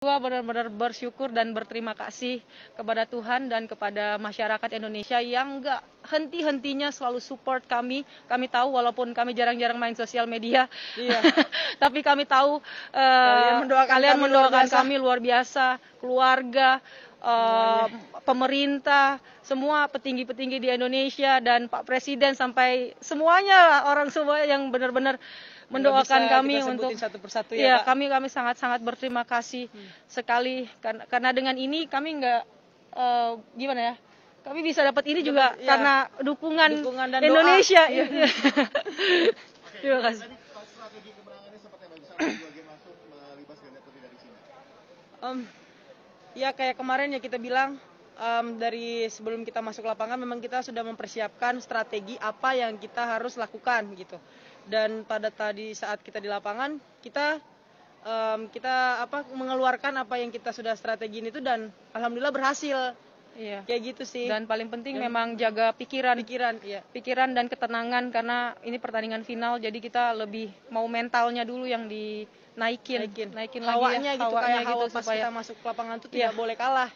Gua benar-benar bersyukur dan berterima kasih kepada Tuhan dan kepada masyarakat Indonesia yang gak henti-hentinya selalu support kami. Kami tahu walaupun kami jarang-jarang main sosial media, iya. tapi kami tahu uh, kalian mendoakan, kami, kami luar biasa keluarga eh, pemerintah semua petinggi petinggi di indonesia dan pak presiden sampai semuanya orang semua yang benar benar mendoakan kami untuk satu persatu ya iya, kami kami sangat sangat berterima kasih hmm. sekali kan, karena dengan ini kami nggak eh, gimana ya kami bisa dapat ini juga ya. karena dukungan, Indonesia. ya Terima kasih. strategi ya kayak kemarin ya kita bilang dari sebelum kita masuk lapangan memang kita sudah mempersiapkan strategi apa yang kita harus lakukan gitu dan pada tadi saat kita di lapangan kita um, kita apa mengeluarkan apa yang kita sudah strategi itu dan alhamdulillah berhasil iya. kayak gitu sih dan paling penting dan, memang jaga pikiran pikiran iya. pikiran dan ketenangan karena ini pertandingan final jadi kita lebih mau mentalnya dulu yang dinaikin naikin, naikin ya hawanya gitu kan ya, gitu hawanya kayak gitu, supaya, kita masuk lapangan tuh iya. tidak boleh kalah